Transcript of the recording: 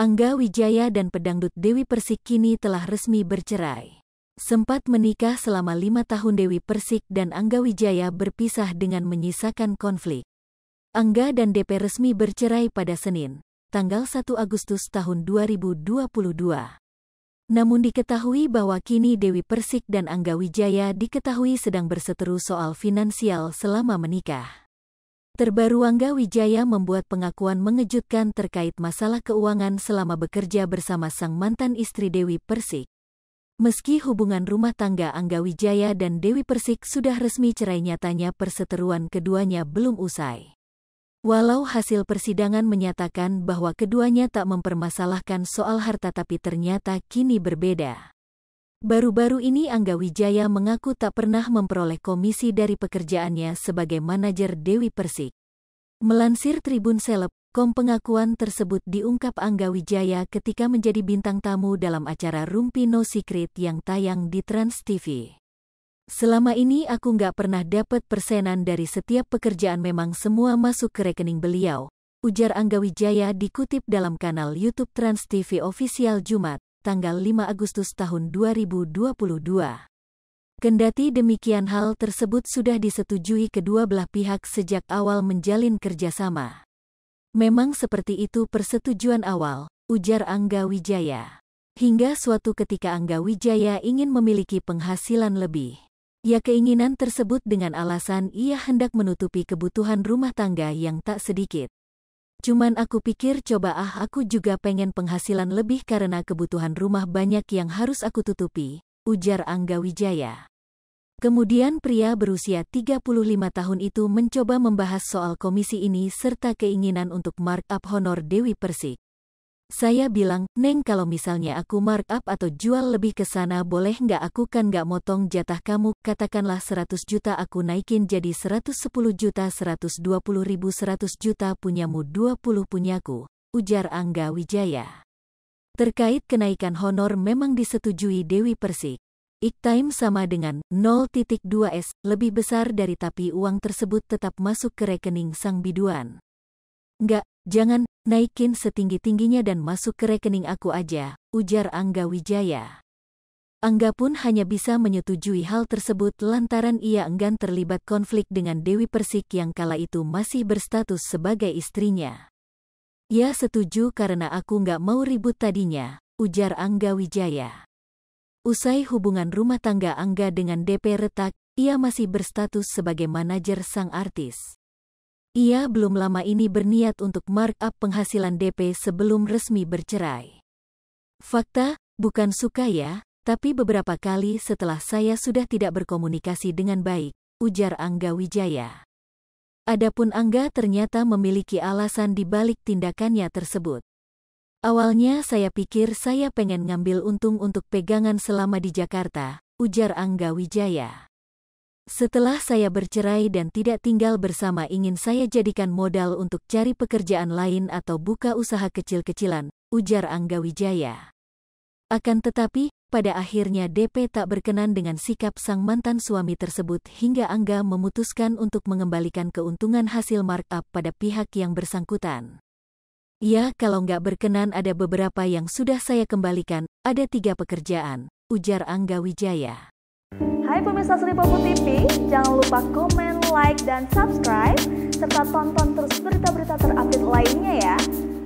Angga Wijaya dan pedangdut Dewi Persik kini telah resmi bercerai. Sempat menikah selama lima tahun Dewi Persik dan Angga Wijaya berpisah dengan menyisakan konflik. Angga dan DP resmi bercerai pada Senin, tanggal 1 Agustus tahun 2022. Namun diketahui bahwa kini Dewi Persik dan Angga Wijaya diketahui sedang berseteru soal finansial selama menikah terbaru Angga Wijaya membuat pengakuan mengejutkan terkait masalah keuangan selama bekerja bersama sang mantan istri Dewi Persik. Meski hubungan rumah tangga Angga Wijaya dan Dewi Persik sudah resmi cerai nyatanya perseteruan keduanya belum usai. Walau hasil persidangan menyatakan bahwa keduanya tak mempermasalahkan soal harta tapi ternyata kini berbeda. Baru-baru ini Angga Wijaya mengaku tak pernah memperoleh komisi dari pekerjaannya sebagai manajer Dewi Persik. Melansir Tribun Seleb, kom pengakuan tersebut diungkap Angga Wijaya ketika menjadi bintang tamu dalam acara Rumpi No Secret yang tayang di Trans TV. Selama ini aku nggak pernah dapat persenan dari setiap pekerjaan memang semua masuk ke rekening beliau, ujar Angga Wijaya dikutip dalam kanal YouTube Trans TV Official Jumat, tanggal 5 Agustus tahun 2022. Kendati demikian hal tersebut sudah disetujui kedua belah pihak sejak awal menjalin kerjasama. Memang seperti itu persetujuan awal, ujar Angga Wijaya. Hingga suatu ketika Angga Wijaya ingin memiliki penghasilan lebih. Ya keinginan tersebut dengan alasan ia hendak menutupi kebutuhan rumah tangga yang tak sedikit. Cuman aku pikir coba ah aku juga pengen penghasilan lebih karena kebutuhan rumah banyak yang harus aku tutupi, ujar Angga Wijaya. Kemudian pria berusia 35 tahun itu mencoba membahas soal komisi ini serta keinginan untuk markup honor Dewi Persik. Saya bilang, Neng kalau misalnya aku markup atau jual lebih ke sana boleh nggak aku kan nggak motong jatah kamu, katakanlah 100 juta aku naikin jadi 110 juta 120 ribu 100 juta punyamu 20 punyaku, ujar Angga Wijaya. Terkait kenaikan honor memang disetujui Dewi Persik. time sama dengan 0.2S, lebih besar dari tapi uang tersebut tetap masuk ke rekening sang biduan. Nggak, Jangan, naikin setinggi-tingginya dan masuk ke rekening aku aja, ujar Angga Wijaya. Angga pun hanya bisa menyetujui hal tersebut lantaran ia enggan terlibat konflik dengan Dewi Persik yang kala itu masih berstatus sebagai istrinya. Ya setuju karena aku nggak mau ribut tadinya, ujar Angga Wijaya. Usai hubungan rumah tangga Angga dengan DP retak, ia masih berstatus sebagai manajer sang artis. Ia belum lama ini berniat untuk markup penghasilan DP sebelum resmi bercerai. Fakta, bukan suka ya, tapi beberapa kali setelah saya sudah tidak berkomunikasi dengan baik, ujar Angga Wijaya. Adapun Angga ternyata memiliki alasan di balik tindakannya tersebut. Awalnya saya pikir saya pengen ngambil untung untuk pegangan selama di Jakarta, ujar Angga Wijaya. Setelah saya bercerai dan tidak tinggal bersama ingin saya jadikan modal untuk cari pekerjaan lain atau buka usaha kecil-kecilan, ujar Angga Wijaya. Akan tetapi, pada akhirnya DP tak berkenan dengan sikap sang mantan suami tersebut hingga Angga memutuskan untuk mengembalikan keuntungan hasil markup pada pihak yang bersangkutan. Ya kalau nggak berkenan ada beberapa yang sudah saya kembalikan, ada tiga pekerjaan, ujar Angga Wijaya. Hai pemirsa Selipopo TV, jangan lupa komen, like, dan subscribe, serta tonton terus berita-berita terupdate lainnya ya.